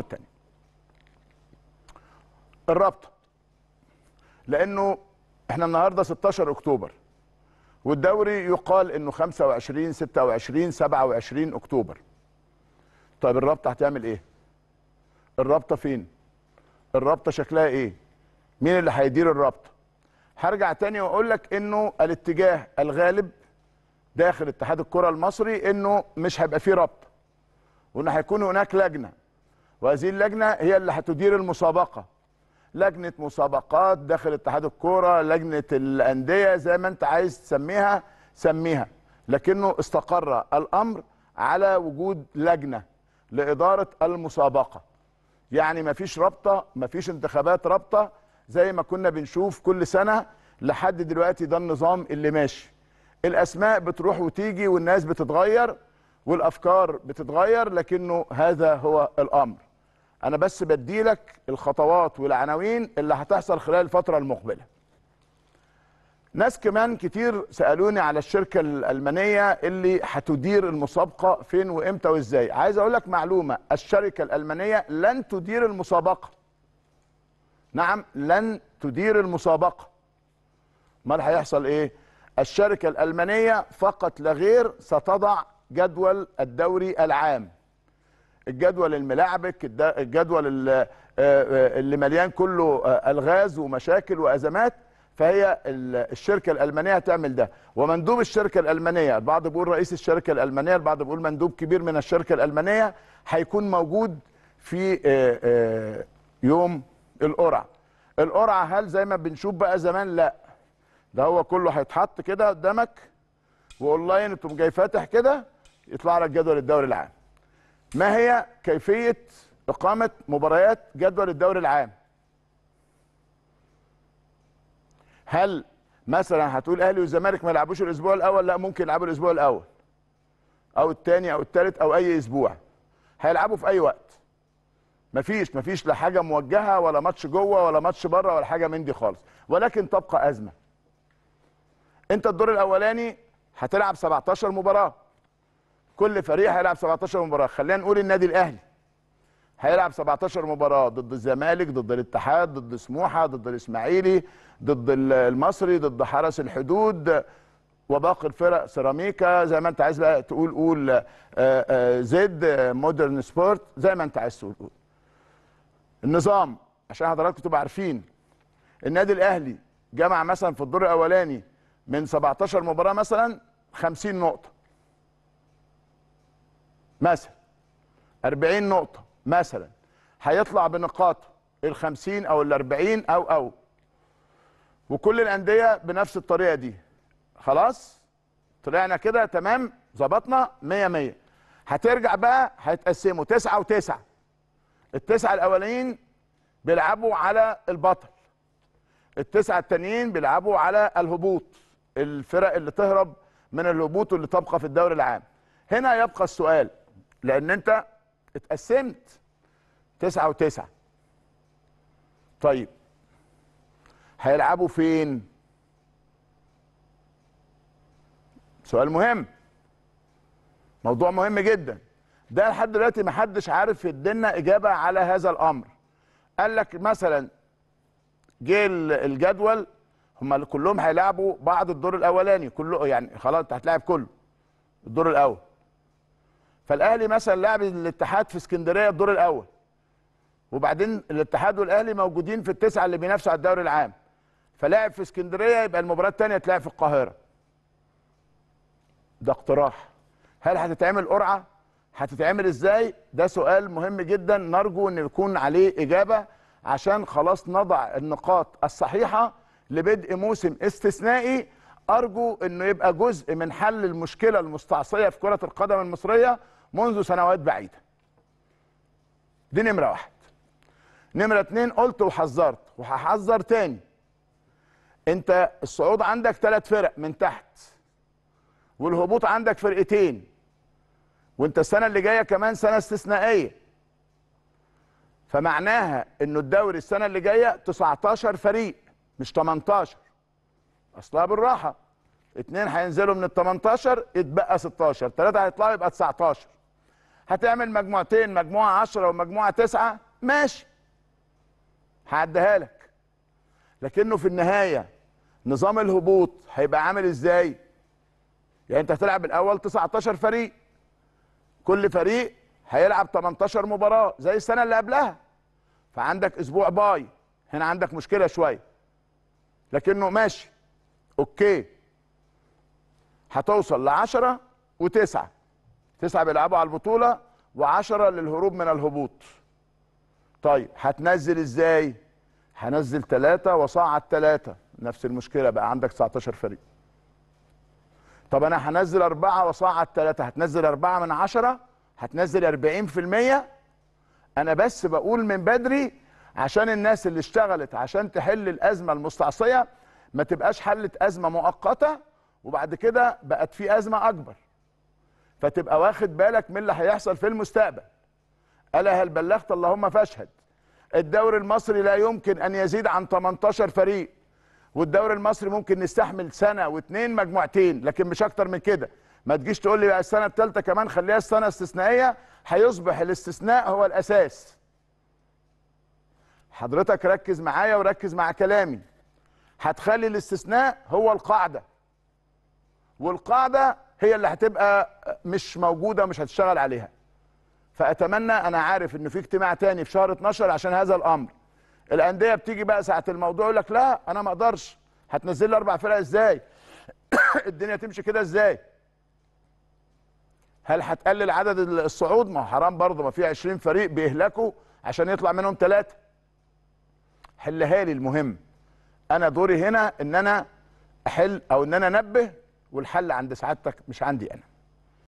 النقطه الثانيه الرابطه لانه احنا النهارده 16 اكتوبر والدوري يقال انه 25 26 27 اكتوبر طيب الرابطه هتعمل ايه الرابطه فين الرابطه شكلها ايه مين اللي هيدير الرابطه هرجع تاني واقول لك انه الاتجاه الغالب داخل اتحاد الكره المصري انه مش هيبقى فيه رابطه وان هيكون هناك لجنه وهذه اللجنه هي اللي هتدير المسابقه لجنه مسابقات داخل اتحاد الكوره لجنه الانديه زي ما انت عايز تسميها سميها لكنه استقر الامر على وجود لجنه لاداره المسابقه يعني ما فيش رابطه ما فيش انتخابات رابطه زي ما كنا بنشوف كل سنه لحد دلوقتي ده النظام اللي ماشي الاسماء بتروح وتيجي والناس بتتغير والافكار بتتغير لكنه هذا هو الامر انا بس بديلك الخطوات والعناوين اللي هتحصل خلال الفتره المقبله ناس كمان كتير سالوني على الشركه الالمانيه اللي هتدير المسابقه فين وامتى وازاي عايز اقول لك معلومه الشركه الالمانيه لن تدير المسابقه نعم لن تدير المسابقه امال هيحصل ايه الشركه الالمانيه فقط لا غير ستضع جدول الدوري العام الجدول الملاعبك الجدول آه، آه، اللي مليان كله آه، الغاز ومشاكل وازمات فهي الشركه الالمانيه هتعمل ده ومندوب الشركه الالمانيه البعض بيقول رئيس الشركه الالمانيه البعض بيقول مندوب كبير من الشركه الالمانيه هيكون موجود في يوم القرعه القرعه هل زي ما بنشوف بقى زمان لا ده هو كله هيتحط كده قدامك واونلاين تقوم جاي فاتح كده يطلع لك جدول الدوري العام ما هي كيفيه اقامه مباريات جدول الدوري العام هل مثلا هتقول اهلي والزمالك ما يلعبوش الاسبوع الاول لا ممكن يلعبوا الاسبوع الاول او الثاني او الثالث او اي اسبوع هيلعبوا في اي وقت مفيش مفيش لا حاجه موجهه ولا ماتش جوه ولا ماتش بره ولا حاجه من دي خالص ولكن تبقى ازمه انت الدور الاولاني هتلعب 17 مباراه كل فريق هيلعب 17 مباراه خلينا نقول النادي الاهلي هيلعب 17 مباراه ضد الزمالك ضد الاتحاد ضد سموحه ضد الاسماعيلي ضد المصري ضد حرس الحدود وباقي الفرق سيراميكا زي ما انت عايز بقى تقول قول آه، آه، زد آه، مودرن سبورت زي ما انت عايز تقول قول النظام عشان حضراتكم تبقوا عارفين النادي الاهلي جمع مثلا في الدور الاولاني من 17 مباراه مثلا 50 نقطه مثلا 40 نقطه مثلا هيطلع بنقاطه ال 50 او ال 40 او او وكل الانديه بنفس الطريقه دي خلاص طلعنا كده تمام ظبطنا 100 100 هترجع بقى هيتقسموا 9 و9 التسعه الأولين بيلعبوا على البطل التسعه التانيين بيلعبوا على الهبوط الفرق اللي تهرب من الهبوط واللي تبقى في الدوري العام هنا يبقى السؤال لان انت اتقسمت تسعة وتسعة طيب هيلعبوا فين سؤال مهم موضوع مهم جدا ده لحد دلوقتي ما حدش عارف يدينا اجابه على هذا الامر قال لك مثلا جه الجدول هم كلهم هيلعبوا بعض الدور الاولاني كله يعني خلاص انت هتلاعب كله الدور الاول فالاهلي مثلا لعب الاتحاد في اسكندريه الدور الاول وبعدين الاتحاد والاهلي موجودين في التسعه اللي بينافسوا على الدوري العام فلعب في اسكندريه يبقى المباراه الثانيه تلعب في القاهره ده اقتراح هل هتتعمل قرعه هتتعمل ازاي ده سؤال مهم جدا نرجو ان يكون عليه اجابه عشان خلاص نضع النقاط الصحيحه لبدء موسم استثنائي ارجو انه يبقى جزء من حل المشكله المستعصيه في كره القدم المصريه منذ سنوات بعيده دي نمره واحد نمره اتنين قلت وحذرت وهحذر تاني انت الصعود عندك ثلاث فرق من تحت والهبوط عندك فرقتين وانت السنه اللي جايه كمان سنه استثنائيه فمعناها انه الدوري السنه اللي جايه 19 فريق مش 18 اصلها بالراحه اتنين هينزلوا من ال 18 اتبقى 16 تلاته هيطلعوا يبقى 19 هتعمل مجموعتين مجموعه 10 ومجموعه 9 ماشي هعديها لك لكنه في النهايه نظام الهبوط هيبقى عامل ازاي يعني انت هتلعب الاول 19 فريق كل فريق هيلعب 18 مباراه زي السنه اللي قبلها فعندك اسبوع باي هنا عندك مشكله شويه لكنه ماشي اوكي هتوصل ل 10 و9 تسعه بيلعبوا على البطوله و10 للهروب من الهبوط طيب هتنزل ازاي هنزل ثلاثة وصعد ثلاثة نفس المشكلة بقى عندك 19 فريق طب انا هنزل أربعة وصعد ثلاثة هتنزل أربعة من عشرة هتنزل 40% انا بس بقول من بدري عشان الناس اللي اشتغلت عشان تحل الأزمة المستعصية ما تبقاش حلت أزمة مؤقتة وبعد كده بقت في أزمة أكبر فتبقى واخد بالك من اللي هيحصل في المستقبل ألا هل بلغت اللهم فاشهد الدوري المصري لا يمكن أن يزيد عن 18 فريق والدوري المصري ممكن نستحمل سنة واثنين مجموعتين لكن مش أكتر من كده ما تجيش تقول لي بقى السنة الثالثة كمان خليها السنة استثنائية هيصبح الاستثناء هو الأساس حضرتك ركز معايا وركز مع كلامي هتخلي الاستثناء هو القاعدة والقاعدة هي اللي هتبقى مش موجوده ومش هتشتغل عليها فاتمنى انا عارف ان في اجتماع تاني في شهر 12 عشان هذا الامر الانديه بتيجي بقى ساعه الموضوع يقول لك لا انا ما اقدرش هتنزل لي اربع فرق ازاي الدنيا تمشي كده ازاي هل هتقلل عدد الصعود ما حرام برضه ما في 20 فريق بيهلكوا عشان يطلع منهم ثلاثه حلها لي المهم انا دوري هنا ان انا احل او ان انا انبه والحل عند سعادتك مش عندي انا